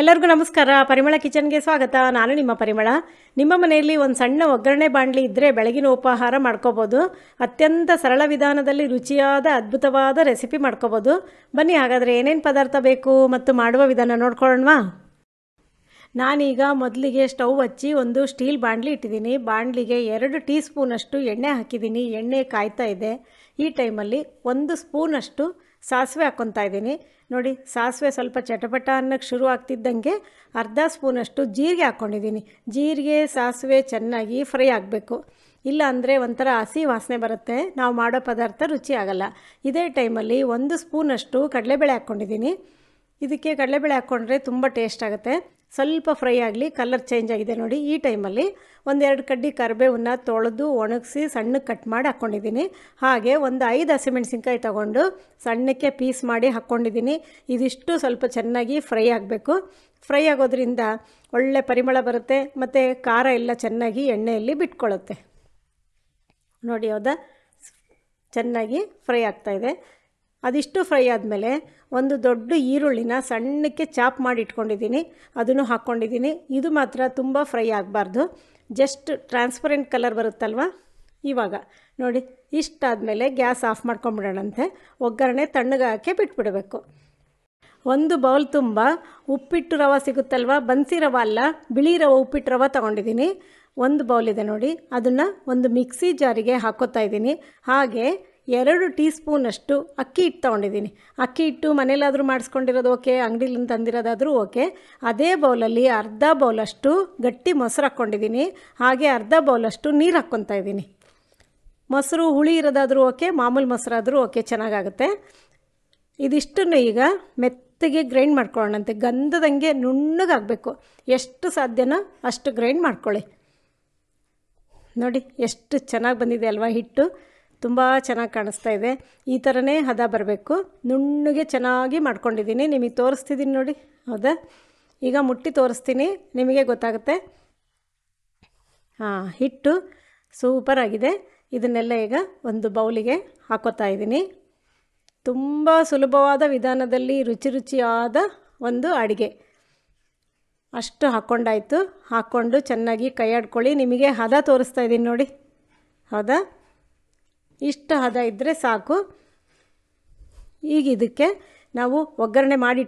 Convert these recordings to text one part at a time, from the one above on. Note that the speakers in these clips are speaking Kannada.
ಎಲ್ಲರಿಗೂ ನಮಸ್ಕಾರ ಪರಿಮಳ ಕಿಚನ್ಗೆ ಸ್ವಾಗತ ನಾನು ನಿಮ್ಮ ಪರಿಮಳ ನಿಮ್ಮ ಮನೆಯಲ್ಲಿ ಒಂದು ಸಣ್ಣ ಒಗ್ಗರಣೆ ಬಾಣಲಿ ಇದ್ದರೆ ಬೆಳಗಿನ ಉಪಹಾರ ಮಾಡ್ಕೋಬೋದು ಅತ್ಯಂತ ಸರಳ ವಿಧಾನದಲ್ಲಿ ರುಚಿಯಾದ ಅದ್ಭುತವಾದ ರೆಸಿಪಿ ಮಾಡ್ಕೋಬೋದು ಬನ್ನಿ ಹಾಗಾದರೆ ಏನೇನು ಪದಾರ್ಥ ಬೇಕು ಮತ್ತು ಮಾಡುವ ವಿಧಾನ ನೋಡ್ಕೊಳ್ಳೋಣವಾ ನಾನೀಗ ಮೊದಲಿಗೆ ಸ್ಟವ್ ಹಚ್ಚಿ ಒಂದು ಸ್ಟೀಲ್ ಬಾಣಲಿ ಇಟ್ಟಿದ್ದೀನಿ ಬಾಣಲಿಗೆ ಎರಡು ಟೀ ಸ್ಪೂನಷ್ಟು ಎಣ್ಣೆ ಹಾಕಿದ್ದೀನಿ ಎಣ್ಣೆ ಕಾಯ್ತಾ ಇದೆ ಈ ಟೈಮಲ್ಲಿ ಒಂದು ಸ್ಪೂನಷ್ಟು ಸಾಸಿವೆ ಹಾಕ್ಕೊತಾ ಇದ್ದೀನಿ ನೋಡಿ ಸಾಸಿವೆ ಸ್ವಲ್ಪ ಚಟಪಟ ಅನ್ನಕ್ಕೆ ಶುರು ಆಗ್ತಿದ್ದಂಗೆ ಅರ್ಧ ಸ್ಪೂನಷ್ಟು ಜೀರಿಗೆ ಹಾಕ್ಕೊಂಡಿದ್ದೀನಿ ಜೀರಿಗೆ ಸಾಸಿವೆ ಚೆನ್ನಾಗಿ ಫ್ರೈ ಆಗಬೇಕು ಇಲ್ಲ ಅಂದರೆ ಒಂಥರ ಹಸಿ ವಾಸನೆ ಬರುತ್ತೆ ನಾವು ಮಾಡೋ ಪದಾರ್ಥ ರುಚಿ ಆಗಲ್ಲ ಇದೇ ಟೈಮಲ್ಲಿ ಒಂದು ಸ್ಪೂನಷ್ಟು ಕಡಲೆಬೇಳೆ ಹಾಕ್ಕೊಂಡಿದ್ದೀನಿ ಇದಕ್ಕೆ ಕಡಲೆಬೇಳೆ ಹಾಕ್ಕೊಂಡ್ರೆ ತುಂಬ ಟೇಸ್ಟ್ ಆಗುತ್ತೆ ಸ್ವಲ್ಪ ಫ್ರೈ ಆಗಲಿ ಕಲರ್ ಚೇಂಜ್ ಆಗಿದೆ ನೋಡಿ ಈ ಟೈಮಲ್ಲಿ ಒಂದೆರಡು ಕಡ್ಡಿ ಕರ್ಬೇವನ್ನ ತೊಳೆದು ಒಣಗಿಸಿ ಸಣ್ಣ ಕಟ್ ಮಾಡಿ ಹಾಕ್ಕೊಂಡಿದ್ದೀನಿ ಹಾಗೆ ಒಂದು ಐದು ಹಸಿಮೆಣಸಿನ್ಕಾಯಿ ತೊಗೊಂಡು ಸಣ್ಣಕ್ಕೆ ಪೀಸ್ ಮಾಡಿ ಹಾಕ್ಕೊಂಡಿದ್ದೀನಿ ಇದಿಷ್ಟು ಸ್ವಲ್ಪ ಚೆನ್ನಾಗಿ ಫ್ರೈ ಆಗಬೇಕು ಫ್ರೈ ಆಗೋದ್ರಿಂದ ಒಳ್ಳೆ ಪರಿಮಳ ಬರುತ್ತೆ ಮತ್ತು ಖಾರ ಎಲ್ಲ ಚೆನ್ನಾಗಿ ಎಣ್ಣೆಯಲ್ಲಿ ಬಿಟ್ಕೊಳ್ಳುತ್ತೆ ನೋಡಿ ಹೌದಾ ಚೆನ್ನಾಗಿ ಫ್ರೈ ಆಗ್ತಾಯಿದೆ ಅದಿಷ್ಟು ಫ್ರೈ ಆದಮೇಲೆ ಒಂದು ದೊಡ್ಡ ಈರುಳ್ಳಿನ ಸಣ್ಣಕ್ಕೆ ಚಾಪ್ ಮಾಡಿ ಇಟ್ಕೊಂಡಿದ್ದೀನಿ ಅದನ್ನು ಹಾಕ್ಕೊಂಡಿದ್ದೀನಿ ಇದು ಮಾತ್ರ ತುಂಬ ಫ್ರೈ ಆಗಬಾರ್ದು ಜಸ್ಟ್ ಟ್ರಾನ್ಸ್ಪರೆಂಟ್ ಕಲರ್ ಬರುತ್ತಲ್ವ ಇವಾಗ ನೋಡಿ ಇಷ್ಟಾದಮೇಲೆ ಗ್ಯಾಸ್ ಆಫ್ ಮಾಡ್ಕೊಂಬಿಡೋಣಂತೆ ಒಗ್ಗರಣೆ ತಣ್ಣಗೆ ಹಾಕಿ ಬಿಟ್ಬಿಡಬೇಕು ಒಂದು ಬೌಲ್ ತುಂಬ ಉಪ್ಪಿಟ್ಟು ರವೆ ಸಿಗುತ್ತಲ್ವ ಬನ್ಸಿ ರವ ಅಲ್ಲ ಬಿಳಿ ರವೆ ಉಪ್ಪಿಟ್ಟು ರವೆ ತೊಗೊಂಡಿದ್ದೀನಿ ಒಂದು ಬೌಲ್ ಇದೆ ನೋಡಿ ಅದನ್ನು ಒಂದು ಮಿಕ್ಸಿ ಜಾರಿಗೆ ಹಾಕೋತಾ ಇದ್ದೀನಿ ಹಾಗೆ ಎರಡು ಟೀ ಸ್ಪೂನಷ್ಟು ಅಕ್ಕಿ ಹಿಟ್ಟು ತೊಗೊಂಡಿದ್ದೀನಿ ಅಕ್ಕಿ ಹಿಟ್ಟು ಮನೇಲಾದರೂ ಮಾಡಿಸ್ಕೊಂಡಿರೋದು ಓಕೆ ಅಂಗಡಿಲಿಂದ ತಂದಿರೋದಾದರೂ ಓಕೆ ಅದೇ ಬೌಲಲ್ಲಿ ಅರ್ಧ ಬೌಲಷ್ಟು ಗಟ್ಟಿ ಮೊಸರು ಹಾಕ್ಕೊಂಡಿದ್ದೀನಿ ಹಾಗೆ ಅರ್ಧ ಬೌಲಷ್ಟು ನೀರು ಹಾಕ್ಕೊತಾ ಇದ್ದೀನಿ ಮೊಸರು ಹುಳಿ ಇರೋದಾದರೂ ಓಕೆ ಮಾಮೂಲಿ ಮೊಸರಾದರೂ ಓಕೆ ಚೆನ್ನಾಗಾಗುತ್ತೆ ಇದಿಷ್ಟನ್ನು ಈಗ ಮೆತ್ತಗೆ ಗ್ರೈಂಡ್ ಮಾಡ್ಕೊಳ್ಳೋಣಂತೆ ಗಂಧದಂಗೆ ನುಣ್ಣಗಾಗಬೇಕು ಎಷ್ಟು ಸಾಧ್ಯನೋ ಅಷ್ಟು ಗ್ರೈಂಡ್ ಮಾಡ್ಕೊಳ್ಳಿ ನೋಡಿ ಎಷ್ಟು ಚೆನ್ನಾಗಿ ಬಂದಿದೆ ಅಲ್ವಾ ಹಿಟ್ಟು ತುಂಬ ಚೆನ್ನಾಗಿ ಕಾಣಿಸ್ತಾ ಇದೆ ಈ ಥರನೇ ಹದ ಬರಬೇಕು ನುಣ್ಣಗೆ ಚೆನ್ನಾಗಿ ಮಾಡ್ಕೊಂಡಿದ್ದೀನಿ ನಿಮಗೆ ತೋರಿಸ್ತಿದ್ದೀನಿ ನೋಡಿ ಹೌದಾ ಈಗ ಮುಟ್ಟಿ ತೋರಿಸ್ತೀನಿ ನಿಮಗೆ ಗೊತ್ತಾಗುತ್ತೆ ಹಾಂ ಹಿಟ್ಟು ಸೂಪರ್ ಆಗಿದೆ ಇದನ್ನೆಲ್ಲ ಈಗ ಒಂದು ಬೌಲಿಗೆ ಹಾಕೋತಾ ಇದ್ದೀನಿ ತುಂಬ ಸುಲಭವಾದ ವಿಧಾನದಲ್ಲಿ ರುಚಿ ರುಚಿಯಾದ ಒಂದು ಅಡುಗೆ ಅಷ್ಟು ಹಾಕ್ಕೊಂಡಾಯಿತು ಹಾಕ್ಕೊಂಡು ಚೆನ್ನಾಗಿ ಕೈಯಾಡ್ಕೊಳ್ಳಿ ನಿಮಗೆ ಹದ ತೋರಿಸ್ತಾ ಇದ್ದೀನಿ ನೋಡಿ ಹೌದಾ ಇಷ್ಟು ಹದ ಇದ್ದರೆ ಸಾಕು ಈಗ ಇದಕ್ಕೆ ನಾವು ಒಗ್ಗರಣೆ ಮಾಡಿ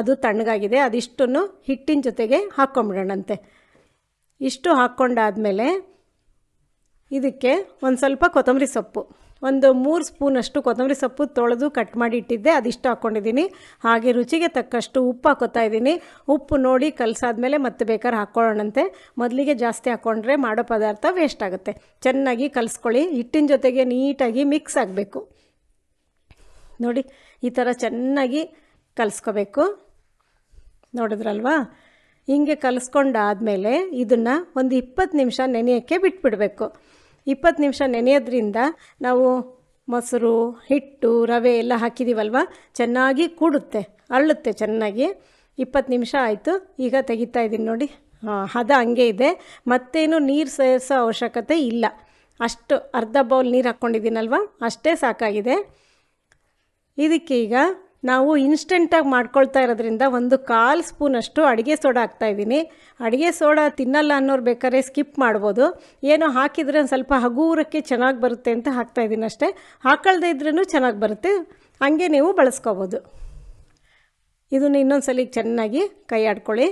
ಅದು ತಣ್ಣಗಾಗಿದೆ ಅದಿಷ್ಟನ್ನು ಹಿಟ್ಟಿನ ಜೊತೆಗೆ ಹಾಕ್ಕೊಂಡ್ಬಿಡೋಣಂತೆ ಇಷ್ಟು ಹಾಕ್ಕೊಂಡಾದಮೇಲೆ ಇದಕ್ಕೆ ಒಂದು ಸ್ವಲ್ಪ ಕೊತ್ತಂಬರಿ ಸೊಪ್ಪು ಒಂದು ಮೂರು ಸ್ಪೂನಷ್ಟು ಕೊತ್ತಂಬರಿ ಸೊಪ್ಪು ತೊಳೆದು ಕಟ್ ಮಾಡಿ ಇಟ್ಟಿದ್ದೆ ಅದಿಷ್ಟು ಹಾಕ್ಕೊಂಡಿದ್ದೀನಿ ಹಾಗೆ ರುಚಿಗೆ ತಕ್ಕಷ್ಟು ಉಪ್ಪು ಹಾಕೋತಾ ಇದ್ದೀನಿ ಉಪ್ಪು ನೋಡಿ ಕಲಸಾದ್ಮೇಲೆ ಮತ್ತೆ ಬೇಕಾದ್ರೆ ಹಾಕ್ಕೊಳ್ಳೋಣಂತೆ ಮೊದಲಿಗೆ ಜಾಸ್ತಿ ಹಾಕ್ಕೊಂಡ್ರೆ ಮಾಡೋ ಪದಾರ್ಥ ವೇಸ್ಟ್ ಆಗುತ್ತೆ ಚೆನ್ನಾಗಿ ಕಲಿಸ್ಕೊಳ್ಳಿ ಹಿಟ್ಟಿನ ಜೊತೆಗೆ ನೀಟಾಗಿ ಮಿಕ್ಸ್ ಆಗಬೇಕು ನೋಡಿ ಈ ಥರ ಚೆನ್ನಾಗಿ ಕಲಿಸ್ಕೋಬೇಕು ನೋಡಿದ್ರಲ್ವಾ ಹಿಂಗೆ ಕಲಿಸ್ಕೊಂಡಾದಮೇಲೆ ಇದನ್ನು ಒಂದು ಇಪ್ಪತ್ತು ನಿಮಿಷ ನೆನೆಯೋಕ್ಕೆ ಬಿಟ್ಬಿಡಬೇಕು ಇಪ್ಪತ್ತು ನಿಮಿಷ ನೆನೆಯೋದ್ರಿಂದ ನಾವು ಮೊಸರು ಹಿಟ್ಟು ರವೆ ಎಲ್ಲ ಹಾಕಿದ್ದೀವಲ್ವ ಚೆನ್ನಾಗಿ ಕೂಡುತ್ತೆ ಅರಳುತ್ತೆ ಚೆನ್ನಾಗಿ ಇಪ್ಪತ್ತು ನಿಮಿಷ ಆಯಿತು ಈಗ ತೆಗಿತಾ ಇದ್ದೀನಿ ನೋಡಿ ಹದ ಹಂಗೆ ಇದೆ ಮತ್ತೇನು ನೀರು ಸೇರಿಸೋ ಅವಶ್ಯಕತೆ ಇಲ್ಲ ಅಷ್ಟು ಅರ್ಧ ಬೌಲ್ ನೀರು ಹಾಕ್ಕೊಂಡಿದ್ದೀನಲ್ವ ಅಷ್ಟೇ ಸಾಕಾಗಿದೆ ಇದಕ್ಕೀಗ ನಾವು ಇನ್ಸ್ಟೆಂಟಾಗಿ ಮಾಡ್ಕೊಳ್ತಾ ಇರೋದ್ರಿಂದ ಒಂದು ಕಾಲು ಸ್ಪೂನಷ್ಟು ಅಡುಗೆ ಸೋಡಾ ಹಾಕ್ತಾಯಿದ್ದೀನಿ ಅಡುಗೆ ಸೋಡಾ ತಿನ್ನಲ್ಲ ಅನ್ನೋರು ಬೇಕಾದ್ರೆ ಸ್ಕಿಪ್ ಮಾಡ್ಬೋದು ಏನೋ ಹಾಕಿದರೆ ಒಂದು ಸ್ವಲ್ಪ ಹಗುರಕ್ಕೆ ಚೆನ್ನಾಗಿ ಬರುತ್ತೆ ಅಂತ ಹಾಕ್ತಾಯಿದ್ದೀನಿ ಅಷ್ಟೇ ಹಾಕಲ್ದೇ ಇದ್ರೂ ಚೆನ್ನಾಗಿ ಬರುತ್ತೆ ಹಾಗೆ ನೀವು ಬಳಸ್ಕೋಬೋದು ಇದನ್ನು ಇನ್ನೊಂದು ಸಲ ಚೆನ್ನಾಗಿ ಕೈ ಆಡ್ಕೊಳ್ಳಿ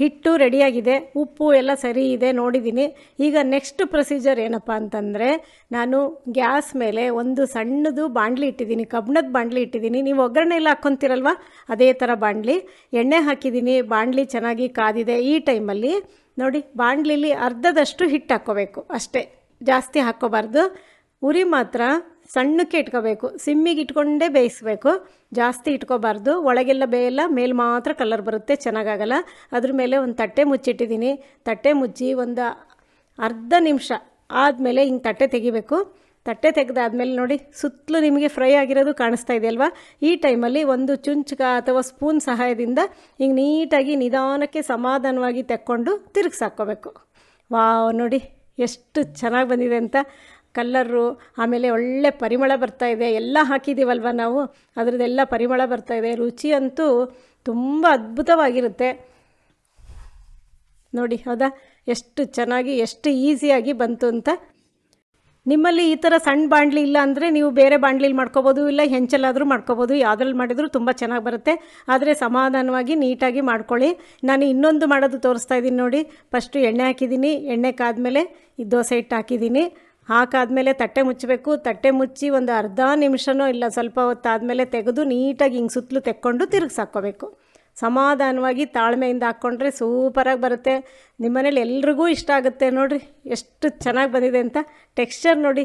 ಹಿಟ್ಟು ರೆಡಿಯಾಗಿದೆ ಉಪ್ಪು ಎಲ್ಲ ಸರಿ ಇದೆ ನೋಡಿದ್ದೀನಿ ಈಗ ನೆಕ್ಸ್ಟ್ ಪ್ರೊಸೀಜರ್ ಏನಪ್ಪ ಅಂತಂದರೆ ನಾನು ಗ್ಯಾಸ್ ಮೇಲೆ ಒಂದು ಸಣ್ಣದು ಬಾಂಡ್ಲಿ ಇಟ್ಟಿದ್ದೀನಿ ಕಬ್ಬಣದ ಬಾಂಡ್ಲಿ ಇಟ್ಟಿದ್ದೀನಿ ನೀವು ಒಗ್ಗರಣೆ ಎಲ್ಲ ಹಾಕ್ಕೊತಿರಲ್ವ ಅದೇ ಥರ ಬಾಂಡ್ಲಿ ಎಣ್ಣೆ ಹಾಕಿದ್ದೀನಿ ಬಾಂಡ್ಲಿ ಚೆನ್ನಾಗಿ ಕಾದಿದೆ ಈ ಟೈಮಲ್ಲಿ ನೋಡಿ ಬಾಣ್ಲಿಲಿ ಅರ್ಧದಷ್ಟು ಹಿಟ್ಟು ಹಾಕ್ಕೋಬೇಕು ಅಷ್ಟೇ ಜಾಸ್ತಿ ಹಾಕ್ಕೋಬಾರ್ದು ಉರಿ ಮಾತ್ರ ಸಣ್ಣಕ್ಕೆ ಇಟ್ಕೋಬೇಕು ಸಿಮ್ಮಿಗೆ ಇಟ್ಕೊಂಡೇ ಬೇಯಿಸ್ಬೇಕು ಜಾಸ್ತಿ ಇಟ್ಕೋಬಾರ್ದು ಒಳಗೆಲ್ಲ ಬೇಯಲ್ಲ ಮೇಲೆ ಮಾತ್ರ ಕಲರ್ ಬರುತ್ತೆ ಚೆನ್ನಾಗಾಗಲ್ಲ ಅದ್ರ ಮೇಲೆ ಒಂದು ತಟ್ಟೆ ಮುಚ್ಚಿಟ್ಟಿದ್ದೀನಿ ತಟ್ಟೆ ಮುಚ್ಚಿ ಒಂದು ಅರ್ಧ ನಿಮಿಷ ಆದಮೇಲೆ ಹಿಂಗೆ ತಟ್ಟೆ ತೆಗಿಬೇಕು ತಟ್ಟೆ ತೆಗೆದಾದ್ಮೇಲೆ ನೋಡಿ ಸುತ್ತಲೂ ನಿಮಗೆ ಫ್ರೈ ಆಗಿರೋದು ಕಾಣಿಸ್ತಾ ಇದೆಯಲ್ವಾ ಈ ಟೈಮಲ್ಲಿ ಒಂದು ಚುಂಚಕ ಅಥವಾ ಸ್ಪೂನ್ ಸಹಾಯದಿಂದ ಹಿಂಗೆ ನೀಟಾಗಿ ನಿಧಾನಕ್ಕೆ ಸಮಾಧಾನವಾಗಿ ತೆಕ್ಕೊಂಡು ತಿರುಗಿಸಾಕ್ಕೋಬೇಕು ವಾವ್ ನೋಡಿ ಎಷ್ಟು ಚೆನ್ನಾಗಿ ಬಂದಿದೆ ಅಂತ ಕಲ್ಲರು ಆಮೇಲೆ ಒಳ್ಳೆ ಪರಿಮಳ ಬರ್ತಾ ಇದೆ ಎಲ್ಲ ಹಾಕಿದ್ದೀವಲ್ವ ನಾವು ಅದರದ್ದೆಲ್ಲ ಪರಿಮಳ ಬರ್ತಾಯಿದೆ ರುಚಿ ಅಂತೂ ತುಂಬ ಅದ್ಭುತವಾಗಿರುತ್ತೆ ನೋಡಿ ಹೌದಾ ಎಷ್ಟು ಚೆನ್ನಾಗಿ ಎಷ್ಟು ಈಸಿಯಾಗಿ ಬಂತು ಅಂತ ನಿಮ್ಮಲ್ಲಿ ಈ ಥರ ಸಣ್ಣ ಬಾಣಲಿ ಇಲ್ಲ ಅಂದರೆ ನೀವು ಬೇರೆ ಬಾಂಡ್ಲಿಲಿ ಮಾಡ್ಕೋಬೋದು ಇಲ್ಲ ಹೆಂಚಲಾದರೂ ಮಾಡ್ಕೋಬೋದು ಯಾವುದ್ರಲ್ಲಿ ಮಾಡಿದರೂ ತುಂಬ ಚೆನ್ನಾಗಿ ಬರುತ್ತೆ ಆದರೆ ಸಮಾಧಾನವಾಗಿ ನೀಟಾಗಿ ಮಾಡ್ಕೊಳ್ಳಿ ನಾನು ಇನ್ನೊಂದು ಮಾಡೋದು ತೋರಿಸ್ತಾ ಇದ್ದೀನಿ ನೋಡಿ ಫಸ್ಟು ಎಣ್ಣೆ ಹಾಕಿದ್ದೀನಿ ಎಣ್ಣೆ ಕಾದ್ಮೇಲೆ ಈ ದೋಸೆ ಹಿಟ್ಟು ಹಾಕಿದ್ದೀನಿ ಹಾಕಾದ್ಮೇಲೆ ತಟ್ಟೆ ಮುಚ್ಚಬೇಕು ತಟ್ಟೆ ಮುಚ್ಚಿ ಒಂದು ಅರ್ಧ ನಿಮಿಷನೋ ಇಲ್ಲ ಸ್ವಲ್ಪ ಹೊತ್ತಾದಮೇಲೆ ತೆಗೆದು ನೀಟಾಗಿ ಹಿಂಗೆ ಸುತ್ತಲೂ ತೆಕ್ಕೊಂಡು ತಿರುಗಿಸಾಕ್ಕೋಬೇಕು ಸಮಾಧಾನವಾಗಿ ತಾಳ್ಮೆಯಿಂದ ಹಾಕ್ಕೊಂಡ್ರೆ ಸೂಪರಾಗಿ ಬರುತ್ತೆ ನಿಮ್ಮನೇಲಿ ಎಲ್ರಿಗೂ ಇಷ್ಟ ಆಗುತ್ತೆ ನೋಡಿರಿ ಎಷ್ಟು ಚೆನ್ನಾಗಿ ಬಂದಿದೆ ಅಂತ ಟೆಕ್ಸ್ಚರ್ ನೋಡಿ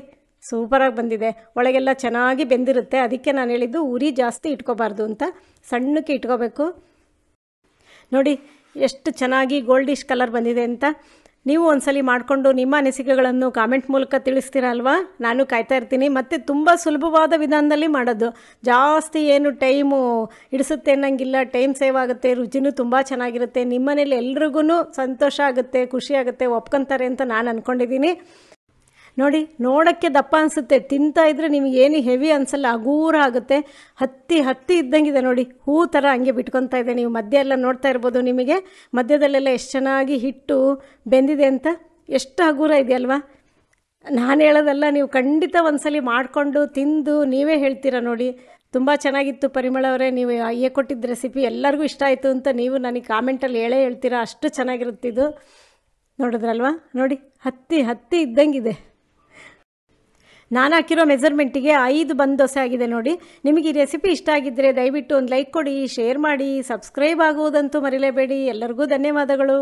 ಸೂಪರಾಗಿ ಬಂದಿದೆ ಒಳಗೆಲ್ಲ ಚೆನ್ನಾಗಿ ಬೆಂದಿರುತ್ತೆ ಅದಕ್ಕೆ ನಾನು ಹೇಳಿದ್ದು ಉರಿ ಜಾಸ್ತಿ ಇಟ್ಕೋಬಾರ್ದು ಅಂತ ಸಣ್ಣಕ್ಕೆ ಇಟ್ಕೋಬೇಕು ನೋಡಿ ಎಷ್ಟು ಚೆನ್ನಾಗಿ ಗೋಲ್ಡಿಶ್ ಕಲರ್ ಬಂದಿದೆ ಅಂತ ನೀವು ಒಂದ್ಸಲಿ ಮಾಡಿಕೊಂಡು ನಿಮ್ಮ ಅನಿಸಿಕೆಗಳನ್ನು ಕಾಮೆಂಟ್ ಮೂಲಕ ತಿಳಿಸ್ತೀರ ಅಲ್ವಾ ನಾನು ಕಾಯ್ತಾ ಇರ್ತೀನಿ ಮತ್ತು ತುಂಬ ಸುಲಭವಾದ ವಿಧಾನದಲ್ಲಿ ಮಾಡೋದು ಜಾಸ್ತಿ ಏನು ಟೈಮು ಹಿಡಿಸುತ್ತೆ ಅನ್ನಂಗಿಲ್ಲ ಟೈಮ್ ಸೇವ್ ಆಗುತ್ತೆ ರುಚಿನೂ ತುಂಬ ಚೆನ್ನಾಗಿರುತ್ತೆ ನಿಮ್ಮನೇಲಿ ಎಲ್ರಿಗೂ ಸಂತೋಷ ಆಗುತ್ತೆ ಖುಷಿ ಆಗುತ್ತೆ ಒಪ್ಕೊತಾರೆ ಅಂತ ನಾನು ಅಂದ್ಕೊಂಡಿದ್ದೀನಿ ನೋಡಿ ನೋಡೋಕ್ಕೆ ದಪ್ಪ ಅನಿಸುತ್ತೆ ತಿಂತಾ ಇದ್ರೆ ನಿಮಗೆ ಏನು ಹೆವಿ ಅನಿಸಲ್ಲ ಹಗೂರ ಆಗುತ್ತೆ ಹತ್ತಿ ಹತ್ತಿ ಇದ್ದಂಗಿದೆ ನೋಡಿ ಹೂ ಥರ ಹಂಗೆ ಬಿಟ್ಕೊತಾ ಇದೆ ನೀವು ಮಧ್ಯ ಎಲ್ಲ ನೋಡ್ತಾ ಇರ್ಬೋದು ನಿಮಗೆ ಮಧ್ಯದಲ್ಲೆಲ್ಲ ಎಷ್ಟು ಚೆನ್ನಾಗಿ ಹಿಟ್ಟು ಬೆಂದಿದೆ ಅಂತ ಎಷ್ಟು ಹಗೂರ ಇದೆಯಲ್ವಾ ನಾನು ಹೇಳೋದಲ್ಲ ನೀವು ಖಂಡಿತ ಒಂದ್ಸಲಿ ಮಾಡಿಕೊಂಡು ತಿಂದು ನೀವೇ ಹೇಳ್ತೀರಾ ನೋಡಿ ತುಂಬ ಚೆನ್ನಾಗಿತ್ತು ಪರಿಮಳ ಅವರೇ ನೀವು ಏ ಕೊಟ್ಟಿದ್ದ ರೆಸಿಪಿ ಎಲ್ಲರಿಗೂ ಇಷ್ಟ ಆಯಿತು ಅಂತ ನೀವು ನನಗೆ ಕಾಮೆಂಟಲ್ಲಿ ಹೇಳೇ ಹೇಳ್ತೀರಾ ಅಷ್ಟು ಚೆನ್ನಾಗಿರುತ್ತಿದ್ದು ನೋಡಿದ್ರಲ್ವಾ ನೋಡಿ ಹತ್ತಿ ಹತ್ತಿ ಇದ್ದಂಗಿದೆ ನಾನು ಹಾಕಿರೋ ಮೆಸರ್ಮೆಂಟಿಗೆ ಐದು ಬಂದು ದೋಸೆ ಆಗಿದೆ ನೋಡಿ ನಿಮಗೆ ಈ ರೆಸಿಪಿ ಇಷ್ಟ ಆಗಿದ್ದರೆ ದಯವಿಟ್ಟು ಒಂದು ಲೈಕ್ ಕೊಡಿ ಶೇರ್ ಮಾಡಿ ಸಬ್ಸ್ಕ್ರೈಬ್ ಆಗುವುದಂತೂ ಮರಿಲೇಬೇಡಿ ಎಲ್ಲರಿಗೂ ಧನ್ಯವಾದಗಳು